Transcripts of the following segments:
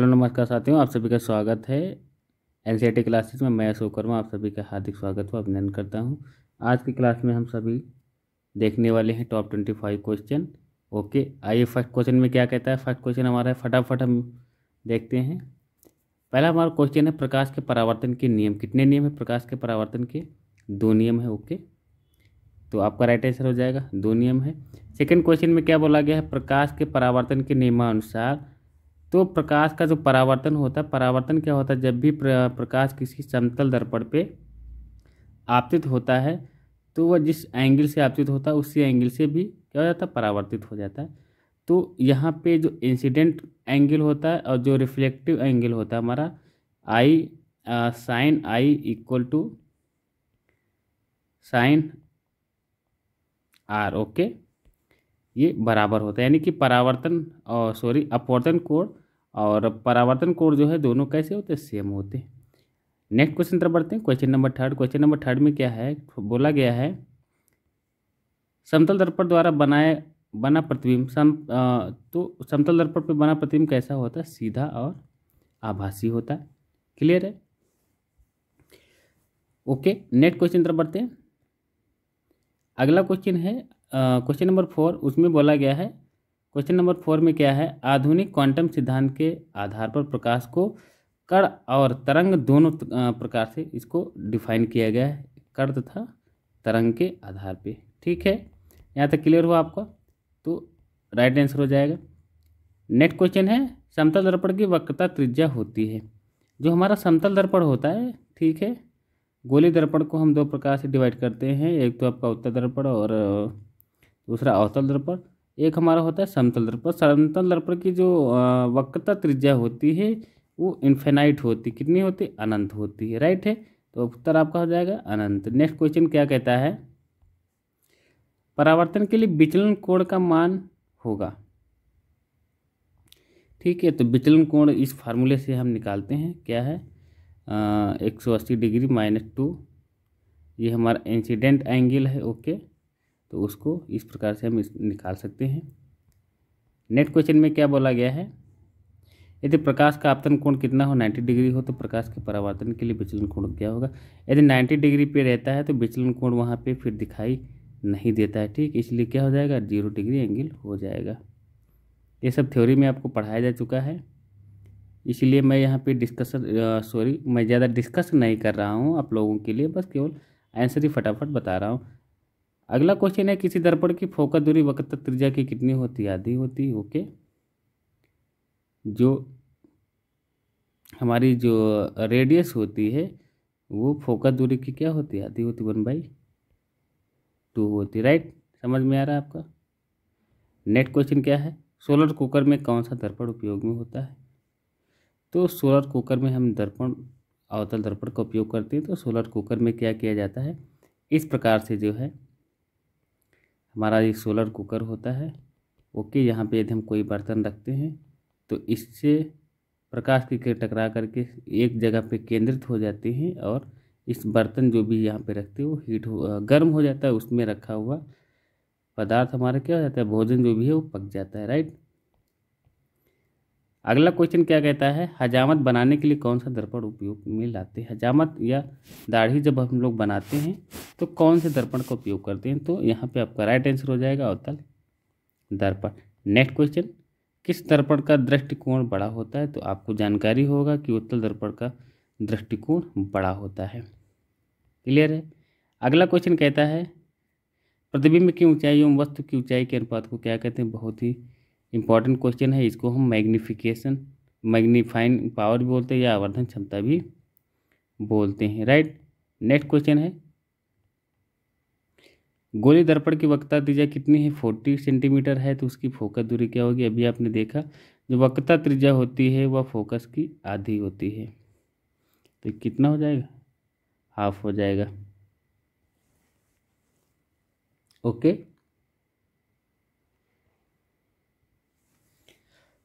hello नमस्कार साथियों आप सभी का स्वागत है एन क्लासेस e में मैं अशोक वर्मा आप सभी का हार्दिक स्वागत व अभिनंदन करता हूं आज की क्लास में हम सभी देखने वाले हैं top twenty five question okay आइए फर्स्ट क्वेश्चन में क्या कहता है फर्स्ट क्वेश्चन हमारा है फटाफट हम देखते हैं पहला हमारा क्वेश्चन है प्रकाश के परावर्तन के नियम कितने नियम है प्रकाश के परावर्तन के दो नियम है ओके तो आपका राइट आंसर हो जाएगा दो नियम है सेकेंड क्वेश्चन में क्या बोला गया है प्रकाश के परावर्तन के नियमानुसार तो प्रकाश का जो परावर्तन होता है परावर्तन क्या होता है जब भी प्रकाश किसी समतल दर्पण पे आपतित होता है तो वह जिस एंगल से आपतित होता है उसी एंगल से भी क्या हो जाता है परावर्तित हो जाता है तो यहाँ पे जो इंसिडेंट एंगल होता है और जो रिफ्लेक्टिव एंगल होता है हमारा i sine i equal to sine r okay ये बराबर होता है यानी कि परावर्तन और सॉरी अपवर्तन कोण और परावर्तन कोण जो है दोनों कैसे होते हैं सेम होते हैं नेक्स्ट क्वेश्चन तरफ बढ़ते हैं question number third question number third में क्या है बोला गया है समतल दर्पण द्वारा बनाए बना प्रतिबिंब सम तो समतल दर्पण पर बना प्रतिबिंब कैसा होता है सीधा और आभासी होता है क्लियर है ओके नेक्स्ट क्वेश्चन तरफ बढ़ते हैं अगला क्वेश्चन है क्वेश्चन नंबर फोर उसमें बोला गया है क्वेश्चन नंबर फोर में क्या है आधुनिक क्वांटम सिद्धांत के आधार पर प्रकाश को कण और तरंग दोनों प्रकार से इसको डिफाइन किया गया है कण तथा तरंग के आधार पे ठीक है यहाँ तक क्लियर हुआ आपका तो राइट आंसर हो जाएगा नेक्स्ट क्वेश्चन है समतल दर्पण की वक्रता त्रिज्या होती है जो हमारा समतल दर्पण होता है ठीक है गोली दर्पण को हम दो प्रकार से डिवाइड करते हैं एक तो आपका उत्तर दर्पण और दूसरा अवतल दर्पण एक हमारा होता है समतल दर्पण समतल दर्पण की जो वक्रता त्रिज्या होती है वो इन्फेनाइट होती कितनी होती अनंत होती है राइट है तो उत्तर आपका हो जाएगा अनंत नेक्स्ट क्वेश्चन क्या कहता है परावर्तन के लिए विचलन कोण का मान होगा ठीक है तो विचलन कोण इस फार्मूले से हम निकालते हैं क्या है एक सौ अस्सी डिग्री माइनस टू ये हमारा इंसिडेंट एंगल है ओके तो उसको इस प्रकार से हम निकाल सकते हैं नेक्स्ट क्वेश्चन में क्या बोला गया है यदि प्रकाश का आपतन कोण कितना हो 90 डिग्री हो तो प्रकाश के परावर्तन के लिए विचलन कोण क्या होगा यदि 90 डिग्री पे रहता है तो विचलन कोण वहाँ पे फिर दिखाई नहीं देता है ठीक इसलिए क्या हो जाएगा जीरो डिग्री एंगल हो जाएगा ये सब थ्योरी में आपको पढ़ाया जा चुका है इसलिए मैं यहाँ पे डिस्कस सॉरी मैं ज़्यादा डिस्कस नहीं कर रहा हूँ आप लोगों के लिए बस केवल आंसर ही फटाफट बता रहा हूँ अगला क्वेश्चन है किसी दर्पण की फोकस दूरी वक्त त्रिज्या की कितनी होती है आधी होती है ओके जो हमारी जो रेडियस होती है वो फोकस दूरी की क्या होती है आधी होती वन बाई टू होती राइट समझ में आ रहा है आपका नेक्स्ट क्वेश्चन क्या है सोलर कुकर में कौन सा दर्पण उपयोग में होता है तो सोलर कुकर में हम दर्पण अवतल दर्पण का उपयोग करते हैं तो सोलर कुकर में क्या किया जाता है इस प्रकार से जो है हमारा ये सोलर कुकर होता है ओके यहाँ पे यदि हम कोई बर्तन रखते हैं तो इससे प्रकाश की किरण टकरा करके एक जगह पे केंद्रित हो जाती हैं और इस बर्तन जो भी यहाँ पे रखते हैं वो हीट हो गर्म हो जाता है उसमें रखा हुआ पदार्थ हमारा क्या हो जाता है भोजन जो भी है वो पक जाता है राइट अगला क्वेश्चन क्या कहता है हजामत बनाने के लिए कौन सा दर्पण उपयोग में लाते हैं हजामत या दाढ़ी जब हम लोग बनाते हैं तो कौन से दर्पण का उपयोग करते हैं तो यहाँ पे आपका राइट आंसर हो जाएगा अवतल दर्पण नेक्स्ट क्वेश्चन किस दर्पण का दृष्टिकोण बड़ा होता है तो आपको जानकारी होगा कि उत्तल दर्पण का दृष्टिकोण बड़ा होता है क्लियर है अगला क्वेश्चन कहता है प्रतिबिंब की ऊंचाई एवं वस्तु की ऊंचाई के अनुपात को क्या कहते हैं बहुत ही इंपॉर्टेंट क्वेश्चन है इसको हम मैग्निफिकेशन मैग्नीफाइंग पावर भी बोलते हैं या आवर्धन क्षमता भी बोलते हैं राइट नेक्स्ट क्वेश्चन है गोली दर्पण की वक्ता त्रिज्या कितनी है फोर्टी सेंटीमीटर है तो उसकी फोकस दूरी क्या होगी अभी आपने देखा जो वक्ता त्रिज्या होती है वह फोकस की आधी होती है तो कितना हो जाएगा हाफ हो जाएगा ओके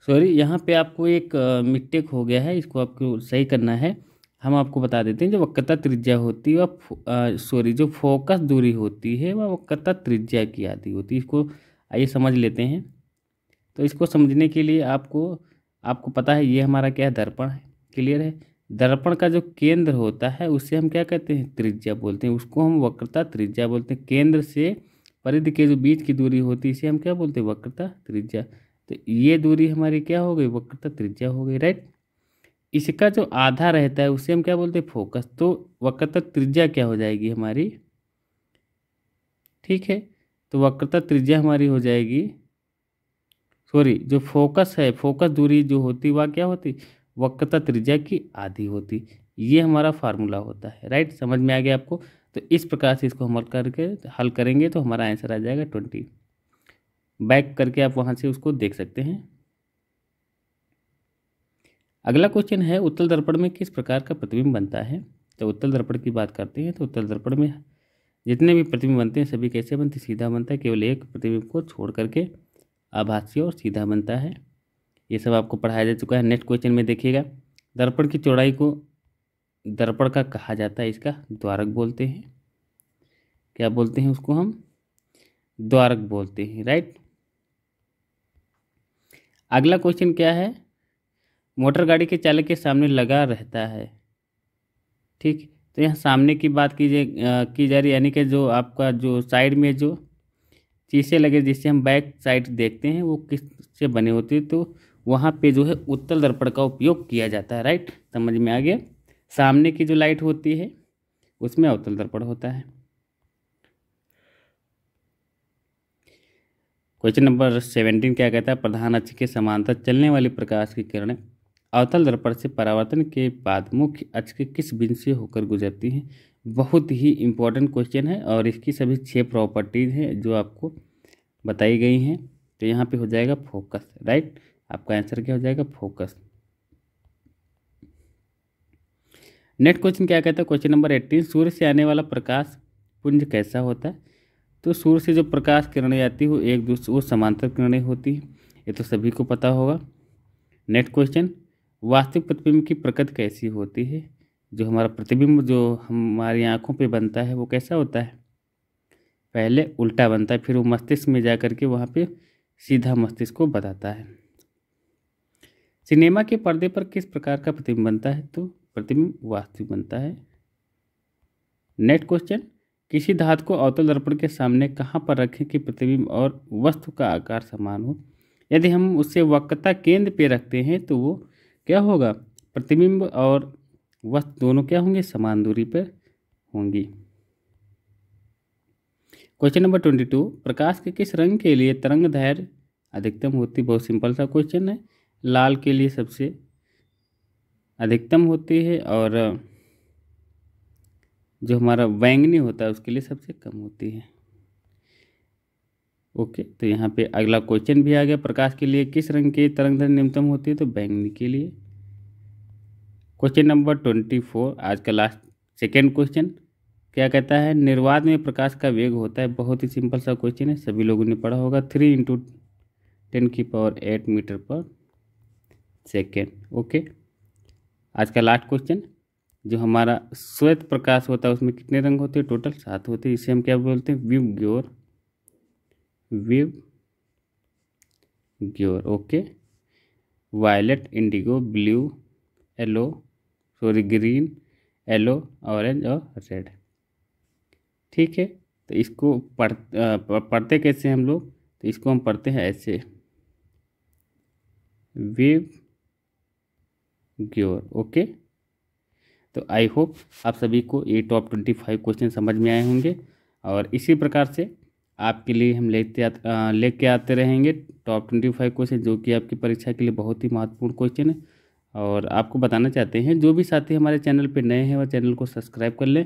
सॉरी यहाँ पे आपको एक मिट्टेक हो गया है इसको आपको सही करना है हम आपको बता देते हैं जो वक्रता त्रिज्या होती है वह सॉरी जो फोकस दूरी होती है वह वक्रता त्रिज्या की आती होती है इसको आइए समझ लेते हैं तो इसको समझने के लिए आपको आपको पता है ये हमारा क्या है दर्पण है क्लियर है दर्पण का जो केंद्र होता है उससे हम क्या कहते हैं त्रिज्या बोलते हैं उसको हम वक्रता त्रिज्या बोलते हैं केंद्र से परिधि के जो बीच की दूरी होती है इसे हम क्या बोलते हैं वक्रता त्रिज्या तो ये दूरी हमारी क्या हो गई वक्रता त्रिज्या हो गई राइट इसका जो आधा रहता है उसे हम क्या बोलते हैं फोकस तो वक्रता त्रिज्या क्या हो जाएगी हमारी ठीक है तो वक्रता त्रिज्या हमारी हो जाएगी सॉरी जो फोकस है फोकस दूरी जो होती वह क्या होती वक्रता त्रिज्या की आधी होती ये हमारा फार्मूला होता है राइट समझ में आ गया आपको तो इस प्रकार से इसको हम हल करके हल करेंगे तो हमारा आंसर आ जाएगा ट्वेंटी बैक करके आप वहाँ से उसको देख सकते हैं अगला क्वेश्चन है उत्तल दर्पण में किस प्रकार का प्रतिबिंब बनता है तो उत्तल दर्पण की बात करते हैं तो उत्तल दर्पण में जितने भी प्रतिबिंब बनते हैं सभी कैसे बनते सीधा बनता है केवल एक प्रतिबिंब को छोड़ करके आभासीय और सीधा बनता है ये सब आपको पढ़ाया जा चुका है नेक्स्ट क्वेश्चन में देखिएगा दर्पण की चौड़ाई को दर्पण का कहा जाता है इसका द्वारक बोलते हैं क्या बोलते हैं उसको हम द्वारक बोलते हैं राइट अगला क्वेश्चन क्या है मोटर गाड़ी के चालक के सामने लगा रहता है ठीक तो यहाँ सामने की बात की जाए की जा रही यानी कि जो आपका जो साइड में जो चीज़ें लगे जिससे हम बैक साइड देखते हैं वो किस से बने होते हैं तो वहाँ पे जो है उत्तल दर्पण का उपयोग किया जाता है राइट समझ में आ गया सामने की जो लाइट होती है उसमें अवतल दर्पण होता है क्वेश्चन नंबर सेवेंटीन क्या कहता है प्रधान अक्ष के समांतर चलने वाली प्रकाश की किरणें अवतल दर्पण से परावर्तन के बाद मुख्य अक्ष के किस बिंदु से होकर गुजरती हैं बहुत ही इंपॉर्टेंट क्वेश्चन है और इसकी सभी छः प्रॉपर्टीज़ हैं जो आपको बताई गई हैं तो यहाँ पे हो जाएगा फोकस राइट आपका आंसर क्या हो जाएगा फोकस नेक्स्ट क्वेश्चन क्या कहता है क्वेश्चन नंबर एट्टीन सूर्य से आने वाला प्रकाश पुंज कैसा होता है तो सूर्य से जो प्रकाश किरणें आती हो वो एक दूसरे वो समांतर किरणें होती है ये तो सभी को पता होगा नेक्स्ट क्वेश्चन वास्तविक प्रतिबिंब की प्रकृति कैसी होती है जो हमारा प्रतिबिंब जो हमारी आँखों पर बनता है वो कैसा होता है पहले उल्टा बनता है फिर वो मस्तिष्क में जा कर के वहाँ पर सीधा मस्तिष्क को बताता है सिनेमा के पर्दे पर किस प्रकार का प्रतिबिंब बनता है तो प्रतिबिंब वास्तविक बनता है नेक्स्ट क्वेश्चन किसी धातु को अवतल दर्पण के सामने कहाँ पर रखें कि प्रतिबिंब और वस्तु का आकार समान हो यदि हम उसे वक्रता केंद्र पे रखते हैं तो वो क्या होगा प्रतिबिंब और वस्तु दोनों क्या होंगे समान दूरी पर होंगी क्वेश्चन नंबर ट्वेंटी टू प्रकाश के किस रंग के लिए तरंग धैर्य अधिकतम होती बहुत सिंपल सा क्वेश्चन है लाल के लिए सबसे अधिकतम होती है और जो हमारा बैंगनी होता है उसके लिए सबसे कम होती है ओके तो यहाँ पे अगला क्वेश्चन भी आ गया प्रकाश के लिए किस रंग के तरंग न्यूनतम होती है तो बैंगनी के लिए क्वेश्चन नंबर ट्वेंटी फोर आज का लास्ट सेकेंड क्वेश्चन क्या कहता है निर्वाद में प्रकाश का वेग होता है बहुत ही सिंपल सा क्वेश्चन है सभी लोगों ने पढ़ा होगा थ्री इंटू टेन की power eight metre per second okay आज का लास्ट क्वेश्चन जो हमारा श्वेत प्रकाश होता है उसमें कितने रंग होते हैं टोटल सात होते हैं इसे हम क्या बोलते हैं विव ग्योर विव ग्योर okay violet Indigo blue yellow sorry green yellow orange और रेड ठीक है तो इसको पढ़ पढ़ते कैसे हम लोग तो इसको हम पढ़ते हैं ऐसे विव ग्योर ओके तो आई होप आप सभी को ये टॉप ट्वेंटी फाइव क्वेश्चन समझ में आए होंगे और इसी प्रकार से आपके लिए हम लेते ले के आते रहेंगे टॉप ट्वेंटी फाइव क्वेश्चन जो कि आपकी परीक्षा के लिए बहुत ही महत्वपूर्ण क्वेश्चन है और आपको बताना चाहते हैं जो भी साथी हमारे चैनल पर नए हैं वह चैनल को सब्सक्राइब कर लें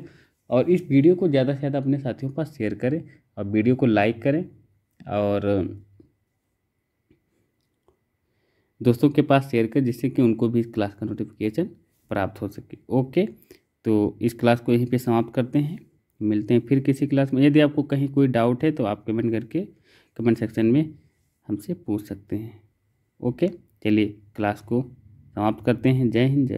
और इस वीडियो को ज़्यादा से ज़्यादा अपने साथियों के पास शेयर करें और वीडियो को लाइक करें और दोस्तों के पास शेयर करें जिससे कि उनको भी इस क्लास का नोटिफिकेशन प्राप्त हो सके ओके तो इस क्लास को यहीं पे समाप्त करते हैं मिलते हैं फिर किसी क्लास में यदि आपको कहीं कोई डाउट है तो आप कमेंट करके कमेंट सेक्शन में हमसे पूछ सकते हैं ओके चलिए क्लास को समाप्त करते हैं जय हिंद जय